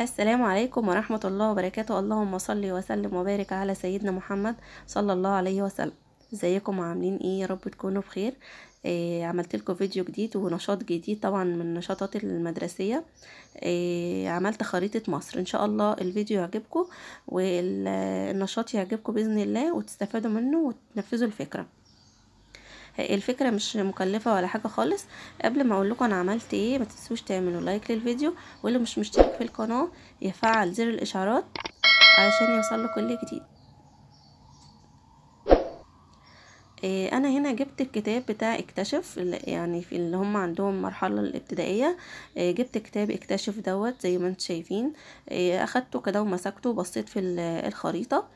السلام عليكم ورحمة الله وبركاته اللهم صل وسلم وبارك على سيدنا محمد صلى الله عليه وسلم ازيكم عاملين ايه يا رب تكونوا بخير إيه عملت لكم فيديو جديد ونشاط جديد طبعا من النشاطات المدرسية إيه عملت خريطة مصر ان شاء الله الفيديو يعجبكم والنشاط يعجبكم بإذن الله وتستفادوا منه وتنفذوا الفكرة الفكره مش مكلفه ولا حاجه خالص قبل ما اقول لكم انا عملت ايه ما تنسوش تعملوا لايك للفيديو واللي مش مشترك في القناه يفعل زر الاشعارات علشان يوصل له كل جديد إيه، انا هنا جبت الكتاب بتاع اكتشف يعني في اللي هم عندهم المرحله الابتدائيه إيه، جبت كتاب اكتشف دوت زي ما انتم شايفين إيه، اخدته كده ومسكته وبصيت في الخريطه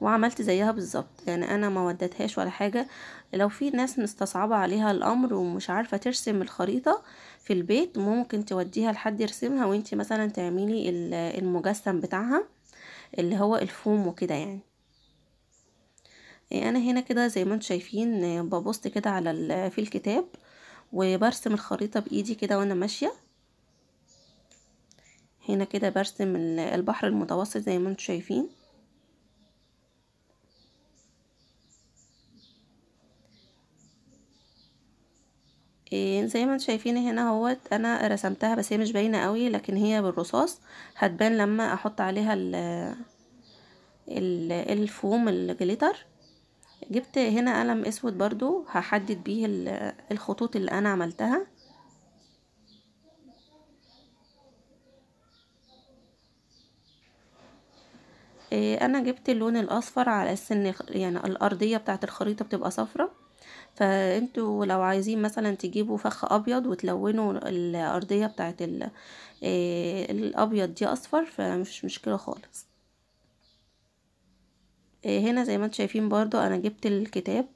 وعملت زيها بالظبط يعني انا ما ودتهاش ولا حاجه لو في ناس مستصعبه عليها الامر ومش عارفه ترسم الخريطه في البيت ممكن توديها لحد يرسمها وانت مثلا تعملي المجسم بتاعها اللي هو الفوم وكده يعني انا هنا كده زي ما انتم شايفين ببص كده على في الكتاب وبرسم الخريطه بايدي كده وانا ماشيه هنا كده برسم البحر المتوسط زي ما انتم شايفين إيه زي ما انتم شايفين هنا اهوت انا رسمتها بس هي مش باينه قوي لكن هي بالرصاص هتبان لما احط عليها ال الفوم الجليتر جبت هنا قلم اسود برضو هحدد بيه الخطوط اللي انا عملتها إيه، انا جبت اللون الاصفر على اساس ان يعني الارضيه بتاعه الخريطه بتبقى صفرة فانتوا لو عايزين مثلا تجيبوا فخ ابيض وتلونوا الارضية بتاعت آه، الابيض دي اصفر فمش مشكلة خالص آه، هنا زي ما انتم شايفين برضو انا جبت الكتاب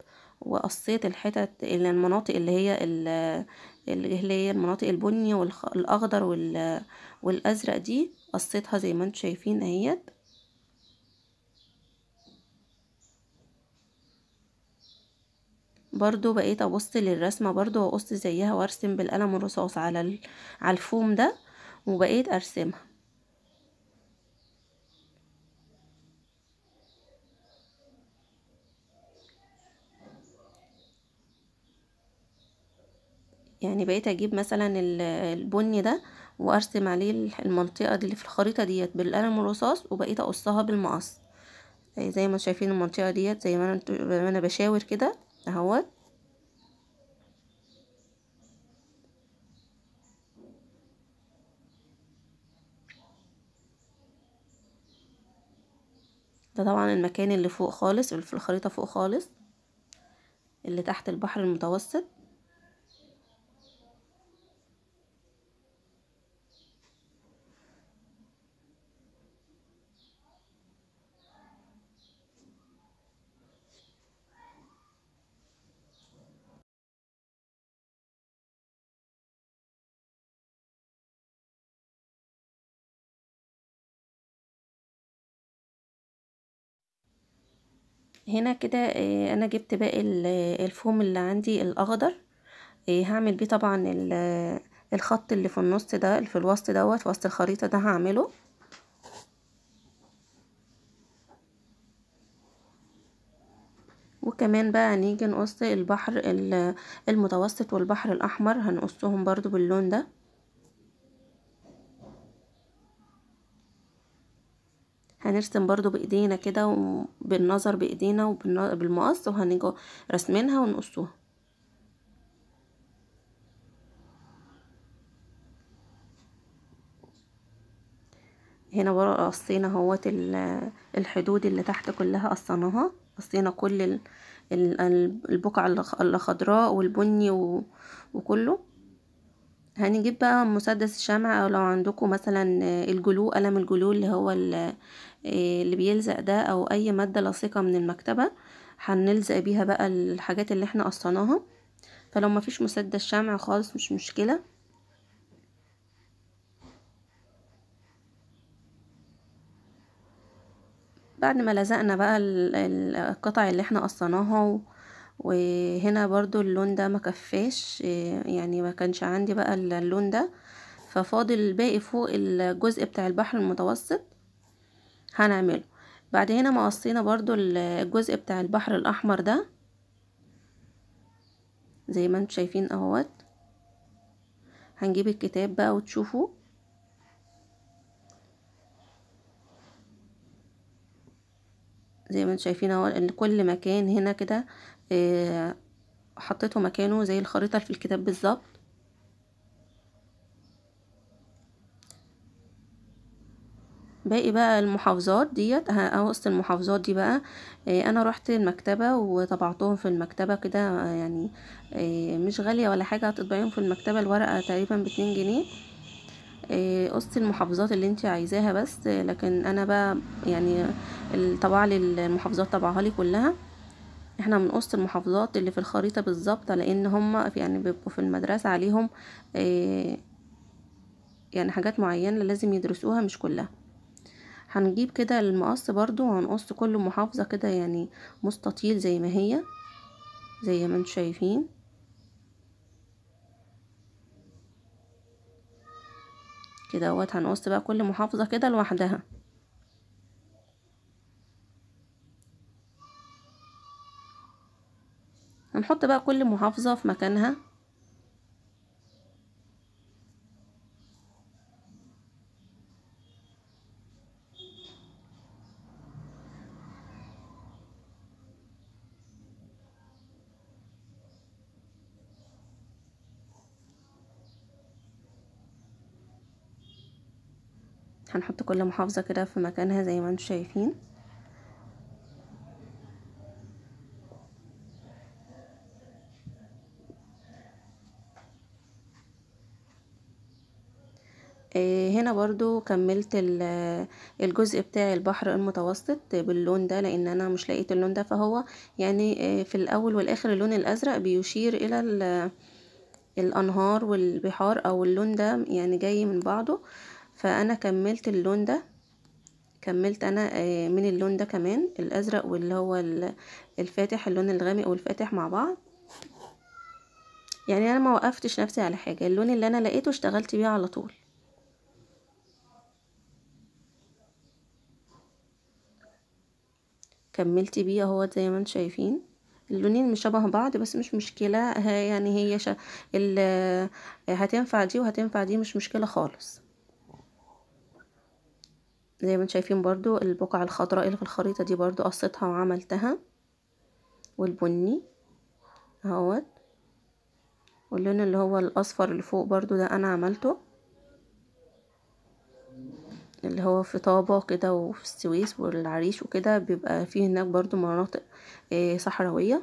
وقصيت الحتت اللي المناطق اللي هي اللي هي المناطق البني والاخضر والازرق دي قصيتها زي ما انتم شايفين اهيت برضو بقيت ابص للرسمة برضو واقص زيها وارسم بالقلم الرصاص على على الفوم ده وبقيت ارسمها يعني بقيت اجيب مثلا البني ده وارسم عليه المنطقه دي اللي في الخريطه ديت بالقلم الرصاص وبقيت اقصها بالمقص يعني زي ما شايفين المنطقه ديت زي ما انا بشاور كده اهوت ده طبعا المكان اللي فوق خالص اللي في الخريطة فوق خالص اللي تحت البحر المتوسط هنا كده آه، انا جبت باقي آه، الفوم اللي عندي الاخضر آه، هعمل بيه طبعا الخط اللي في النص ده اللي في الوسط دوت وسط الخريطه ده هعمله وكمان بقى هنيجي نقص البحر المتوسط والبحر الاحمر هنقصهم برضو باللون ده هنرسم برضو بايدينا كده وبالنظر بايدينا وبالمقص وهنيجي رسمينها ونقصوها هنا بقى قصينا اهوت الحدود اللي تحت كلها قصيناها قصينا كل البقع الخضراء والبني وكله هنجيب بقى مسدس الشمع او لو عندكم مثلا الجلو قلم الجلو اللي هو إيه، اللي بيلزق ده او اي مادة لاصقة من المكتبة هنلزق بيها بقى الحاجات اللي احنا قصناها فلو مفيش مسدس شمع خالص مش مشكلة بعد ما لزقنا بقى القطع اللي احنا قصناها وهنا برضو اللون ده ما كفاش إيه، يعني ما كانش عندي بقى اللون ده ففاضل الباقي فوق الجزء بتاع البحر المتوسط هنعمله بعد هنا مقصينا برضو الجزء بتاع البحر الاحمر ده زي ما انتم شايفين اهوت هنجيب الكتاب بقى وتشوفوا زي ما انتم شايفين اهو كل مكان هنا كده آه، حطيته مكانه زي الخريطة في الكتاب بالظبط باقي بقى المحافظات ديت اه وسط المحافظات دي بقى ايه انا رحت المكتبة وطبعتهم في المكتبة كده آه، يعني ايه مش غالية ولا حاجة هتطبعيهم في المكتبة الورقة تقريبا باتنين جنيه ايه قصة المحافظات اللي انت عايزاها بس آه، لكن انا بقى يعني طبع لي المحافظات طبعها لي كلها احنا من بنقص المحافظات اللي في الخريطة بالظبط لان هم يعني بيبقوا في المدرسة عليهم ايه يعني حاجات معينة لازم يدرسوها مش كلها هنجيب كده المقص برضو وهنقص كل محافظة كده يعني مستطيل زي ما هي زي ما انتم شايفين كده اهوت هنقص بقى كل محافظة كده لوحدها هنحط بقى كل محافظة في مكانها هنحط كل محافظة كده في مكانها زي ما انتم شايفين آه، هنا برضو كملت الجزء بتاع البحر المتوسط باللون ده لان انا مش لقيت اللون ده فهو يعني آه، في الاول والاخر اللون الازرق بيشير الى الانهار والبحار او اللون ده يعني جاي من بعضه فانا كملت اللون ده كملت انا آه، من اللون ده كمان الازرق واللي هو الفاتح اللون الغامق والفاتح مع بعض يعني انا ما وقفتش نفسي على حاجه اللون اللي انا لقيته اشتغلت بيه على طول كملت بيه اهو زي ما انتم شايفين اللونين مش شبه بعض بس مش مشكله يعني هي هتنفع دي وهتنفع دي مش مشكله خالص زي ما انتم شايفين برضو البقع الخضراء اللي في الخريطة دي برضو قصيتها وعملتها والبني اهوت واللون اللي هو الاصفر اللي فوق برضو ده انا عملته اللي هو في طابة كده وفي السويس والعريش وكده بيبقى فيه هناك برضو مناطق آه، صحراوية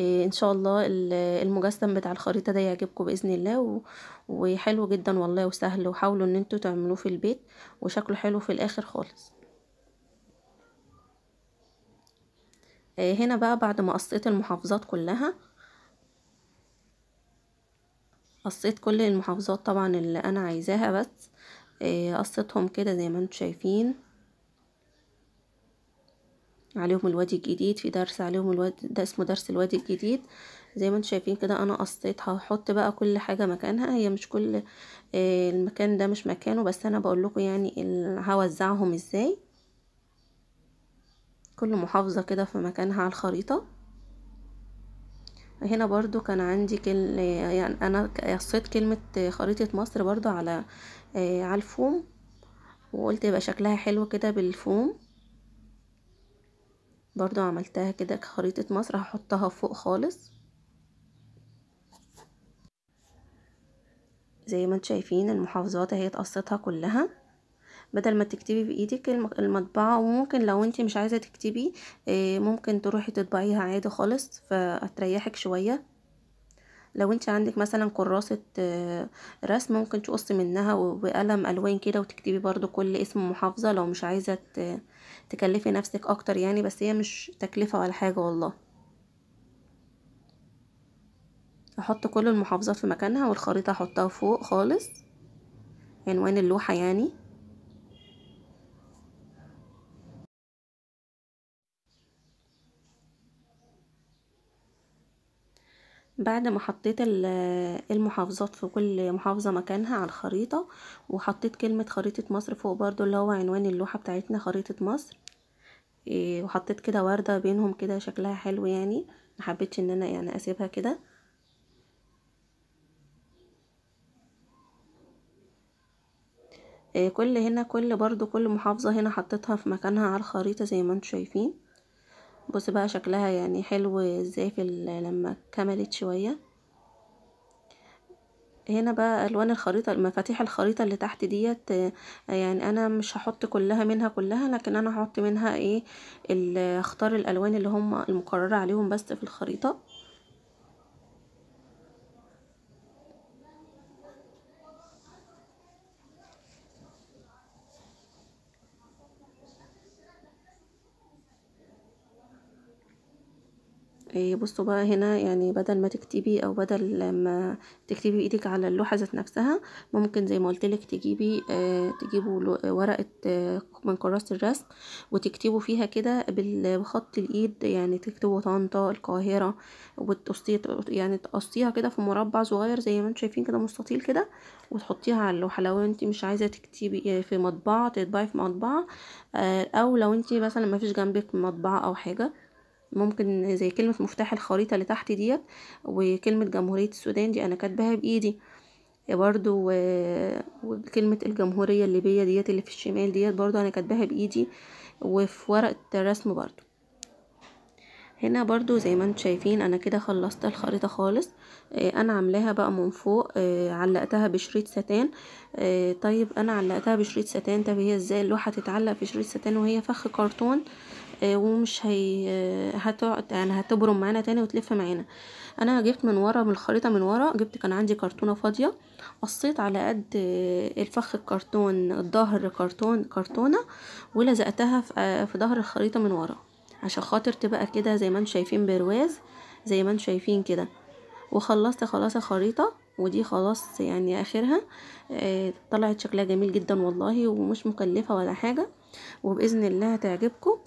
إيه، ان شاء الله المجسم بتاع الخريطة ده يعجبكم باذن الله و... وحلو جدا والله وسهل وحاولوا ان انتوا تعملوه في البيت وشكله حلو في الاخر خالص إيه، هنا بقى بعد ما قصيت المحافظات كلها قصيت كل المحافظات طبعا اللي انا عايزاها بس إيه، قصيتهم كده زي ما انتوا شايفين عليهم الوادي الجديد في درس عليهم الوادي ده اسمه درس الوادي الجديد زي ما انتم شايفين كده انا قصيت هحط بقى كل حاجه مكانها هي مش كل آه، المكان ده مش مكانه بس انا بقول لكم يعني هوزعهم ازاي كل محافظه كده في مكانها على الخريطه هنا برضو كان عندي كل يعني انا قصيت كلمه خريطه مصر برضو على آه، على الفوم وقلت يبقى شكلها حلو كده بالفوم برضو عملتها كده كخريطة مصر هحطها فوق خالص زي ما انت شايفين المحافظات اهي تقصتها كلها بدل ما تكتبي بايدك المطبعة وممكن لو انت مش عايزة تكتبي آه، ممكن تروحي تطبعيها عادي خالص فهتريحك شوية لو انت عندك مثلا كراسة آه، رسم ممكن تقصي منها بقلم الوان كده وتكتبي برضو كل اسم محافظة لو مش عايزة ت... تكلفي نفسك اكتر يعني بس هي مش تكلفة ولا حاجة والله هحط كل المحافظات في مكانها والخريطة هحطها فوق خالص عنوان اللوحة يعني بعد ما حطيت المحافظات في كل محافظة مكانها على الخريطة وحطيت كلمة خريطة مصر فوق برضو اللي هو عنوان اللوحة بتاعتنا خريطة مصر إيه، وحطيت كده وردة بينهم كده شكلها حلو يعني محبتش ان انا يعني اسيبها كده إيه، كل هنا كل برضو كل محافظة هنا حطيتها في مكانها على الخريطة زي ما انتم شايفين بص بقى شكلها يعني حلو ازاي في لما كملت شوية هنا بقى الوان الخريطة مفاتيح الخريطة اللي تحت ديت يعني انا مش هحط كلها منها كلها لكن انا هحط منها ايه اختار الالوان اللي هم المقررة عليهم بس في الخريطة إيه، بصوا بقى هنا يعني بدل ما تكتبي او بدل ما تكتبي بايدك على اللوحه ذات نفسها ممكن زي ما قلت لك تجيبي آه تجيبوا ورقه آه من كراسه الرسم وتكتبوا فيها كده بخط الايد يعني تكتبوا طنطا القاهره وتقصي يعني تقصيها كده في مربع صغير زي ما انتم شايفين كده مستطيل كده وتحطيها على اللوحه لو انت مش عايزه تكتبي آه، في مطبعه تطبعي في مطبعه آه او لو انت مثلا ما فيش جنبك مطبعه او حاجه ممكن زي كلمة مفتاح الخريطة اللي تحت ديت وكلمة جمهورية السودان دي أنا كاتباها بإيدي برضو وكلمة الجمهورية الليبية ديت اللي في الشمال ديت برضو أنا كاتباها بإيدي وفي ورقة الرسم برضو هنا برضو زي ما انت شايفين انا كده خلصت الخريطة خالص انا عاملاها بقى من فوق علقتها بشريط ستان طيب انا علقتها بشريط ستان طب هي ازاي اللوحة تتعلق بشريط ستان وهي فخ كرتون ومش هي هتقعد يعني هتبرم معانا تاني وتلف معانا انا جبت من ورا من الخريطه من ورا جبت كان عندي كرتونه فاضيه قصيت على قد الفخ الكرتون الظهر كرتون كرتونه ولزقتها في ظهر الخريطه من ورا عشان خاطر تبقى كده زي ما انتم شايفين برواز زي ما انتم شايفين كده وخلصت خلاص الخريطه ودي خلاص يعني اخرها آه، طلعت شكلها جميل جدا والله ومش مكلفه ولا حاجه وباذن الله هتعجبكم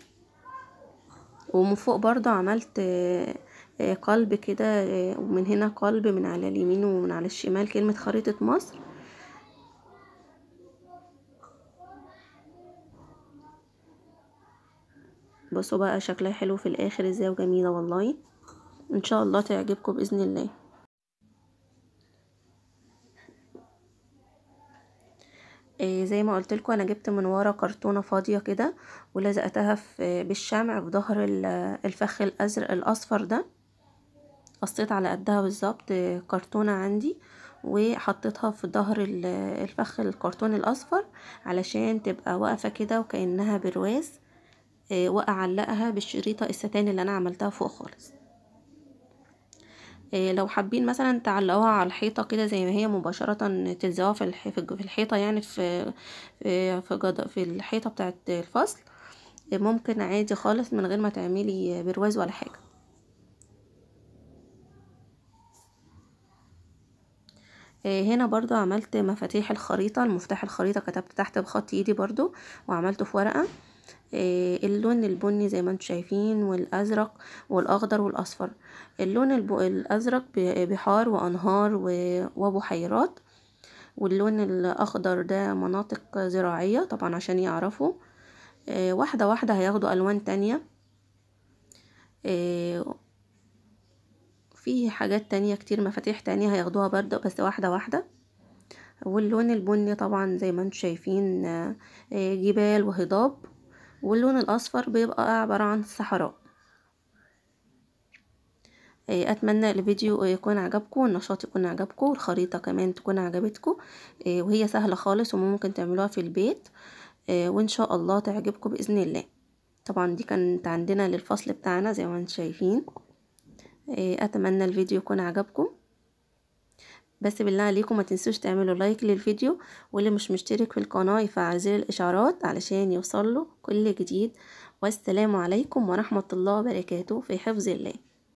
ومن فوق برضو عملت آه، آه، قلب كده آه، ومن هنا قلب من على اليمين ومن على الشمال كلمة خريطة مصر بصوا بقى شكلها حلو في الاخر ازاي وجميلة والله ان شاء الله تعجبكم باذن الله آه، زي ما قلت لكم أنا جبت من ورا كرتونة فاضية كده ولزقتها في آه، بالشمع في ظهر الفخ الأزرق الأصفر ده قصيت على قدها بالظبط آه، كرتونة عندي وحطيتها في ظهر الفخ الكرتون الأصفر علشان تبقى واقفة كده وكأنها برواز وأعلقها بالشريطة الستان اللي أنا عملتها فوق خالص آه، لو حابين مثلا تعلقوها على الحيطة كده زي ما هي مباشرة تلزقوها في الحيطة يعني في في في الحيطة بتاعة الفصل ممكن عادي خالص من غير ما تعملي برواز ولا حاجة آه، هنا برضو عملت مفاتيح الخريطة المفتاح الخريطة كتبت تحت بخط ايدي برضو وعملته في ورقة آه، اللون البني زي ما انتم شايفين والازرق والاخضر والاصفر اللون الازرق بحار وانهار وبحيرات واللون الاخضر ده مناطق زراعية طبعا عشان يعرفوا آه، واحدة واحدة هياخدوا الوان تانية آه، في حاجات تانية كتير مفاتيح تانية هياخدوها برضه بس واحدة واحدة واللون البني طبعا زي ما انتم شايفين جبال وهضاب واللون الأصفر بيبقى عبارة عن الصحراء إيه، اتمنى الفيديو يكون عجبكم النشاط يكون عجبكم والخريطه كمان تكون عجبتكم إيه، وهي سهله خالص وممكن تعملوها في البيت إيه، وان شاء الله تعجبكم باذن الله طبعا دي كانت عندنا للفصل بتاعنا زي ما انتم شايفين اتمنى الفيديو يكون عجبكم بس بالله عليكم ما تنسوش تعملوا لايك للفيديو واللي مش مشترك في القناة يفعل زر الاشعارات علشان يوصله كل جديد والسلام عليكم ورحمة الله وبركاته في حفظ الله